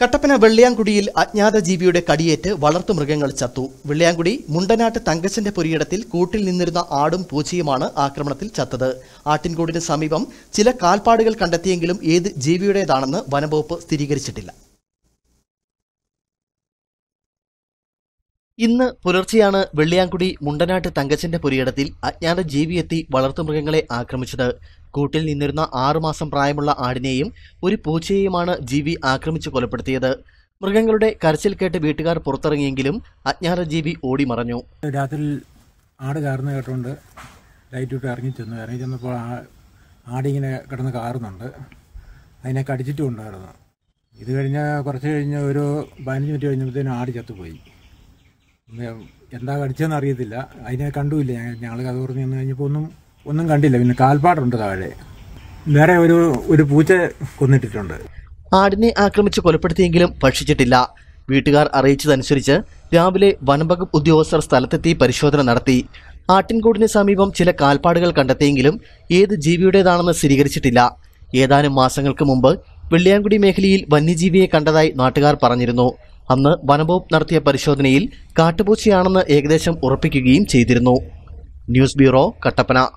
കട്ടപ്പന വെള്ളിയാംകുടിയിൽ അജ്ഞാത ജീവിയുടെ കടിയേറ്റ് വളർത്തുമൃഗങ്ങൾ ചത്തു വെള്ളിയാംകുടി മുണ്ടനാട്ട് തങ്കച്ചന്റെ പുരിയിടത്തിൽ കൂട്ടിൽ നിന്നിരുന്ന ആടും പൂച്ചയുമാണ് ആക്രമണത്തിൽ ചത്തത് ആട്ടിൻകൂടിന് സമീപം ചില കാൽപ്പാടുകൾ കണ്ടെത്തിയെങ്കിലും ഏത് ജീവിയുടേതാണെന്ന് വനംവകുപ്പ് സ്ഥിരീകരിച്ചിട്ടില്ല ഇന്ന് പുലർച്ചെയാണ് വെള്ളിയാങ്കുടി മുണ്ടനാട്ട് തങ്കച്ചന്റെ പുരിയിടത്തിൽ അജ്ഞാത ജീവി എത്തി വളർത്തുമൃഗങ്ങളെ ആക്രമിച്ചത് കൂട്ടിൽ നിന്നിരുന്ന ആറുമാസം പ്രായമുള്ള ആടിനെയും ഒരു പൂച്ചയെയുമാണ് ജീവി ആക്രമിച്ചു കൊലപ്പെടുത്തിയത് മൃഗങ്ങളുടെ കരച്ചിൽ കേട്ട് വീട്ടുകാർ പുറത്തിറങ്ങിയെങ്കിലും അജ്ഞാത ജീവി ഓടി മറഞ്ഞു രാത്രി ആട് കാർന്ന് കേട്ടുകൊണ്ട് ലൈറ്റ് ഇട്ട് ഇറങ്ങി ചെന്നു ഇറങ്ങി ചെന്നപ്പോൾ ആടിങ്ങനെ കിടന്ന് കാറുന്നുണ്ട് അതിനെ കടിച്ചിട്ടും ഉണ്ടായിരുന്നു ഇത് കഴിഞ്ഞ കുറച്ച് കഴിഞ്ഞ് ഒരു പതിനഞ്ച് മിനിറ്റ് കഴിഞ്ഞപ്പോഴത്തേനും ആട് ചത്തുപോയി എന്താ കടിച്ചതെന്ന് അറിയത്തില്ല അതിനെ കണ്ടുമില്ല ഞങ്ങൾ കഥ പറഞ്ഞു നിന്ന് കഴിഞ്ഞപ്പോൾ ഒന്നും ഒന്നും കണ്ടില്ല പിന്നെ കാൽപ്പാടുണ്ട് താഴെ വേറെ ഒരു ഒരു പൂച്ച കൊന്നിട്ടിട്ടുണ്ട് ആടിനെ ആക്രമിച്ച് കൊലപ്പെടുത്തിയെങ്കിലും ഭക്ഷിച്ചിട്ടില്ല വീട്ടുകാർ അറിയിച്ചതനുസരിച്ച് രാവിലെ വനംവകുപ്പ് ഉദ്യോഗസ്ഥർ സ്ഥലത്തെത്തി പരിശോധന നടത്തി ആട്ടിൻകൂടിന് സമീപം ചില കാൽപ്പാടുകൾ കണ്ടെത്തിയെങ്കിലും ഏത് ജീവിയുടേതാണെന്ന് സ്ഥിരീകരിച്ചിട്ടില്ല ഏതാനും മാസങ്ങൾക്ക് മുമ്പ് വെള്ളിയാങ്കുടി മേഖലയിൽ വന്യജീവിയെ കണ്ടതായി നാട്ടുകാർ പറഞ്ഞിരുന്നു അന്ന് വനംവകുപ്പ് നടത്തിയ പരിശോധനയിൽ കാട്ടുപൂച്ചയാണെന്ന് ഏകദേശം ഉറപ്പിക്കുകയും ചെയ്തിരുന്നു ന്യൂസ് ബ്യൂറോ കട്ടപ്പന